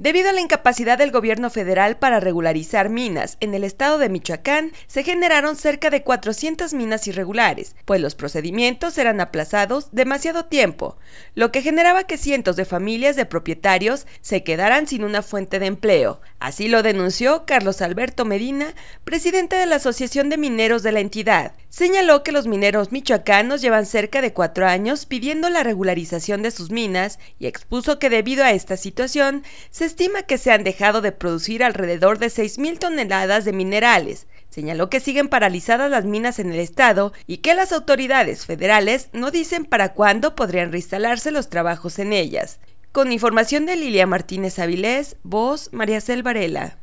Debido a la incapacidad del gobierno federal para regularizar minas en el estado de Michoacán, se generaron cerca de 400 minas irregulares, pues los procedimientos eran aplazados demasiado tiempo, lo que generaba que cientos de familias de propietarios se quedaran sin una fuente de empleo. Así lo denunció Carlos Alberto Medina, presidente de la Asociación de Mineros de la entidad. Señaló que los mineros michoacanos llevan cerca de cuatro años pidiendo la regularización de sus minas y expuso que debido a esta situación se estima que se han dejado de producir alrededor de 6.000 toneladas de minerales. Señaló que siguen paralizadas las minas en el estado y que las autoridades federales no dicen para cuándo podrían reinstalarse los trabajos en ellas. Con información de Lilia Martínez Avilés, voz María Selvarela.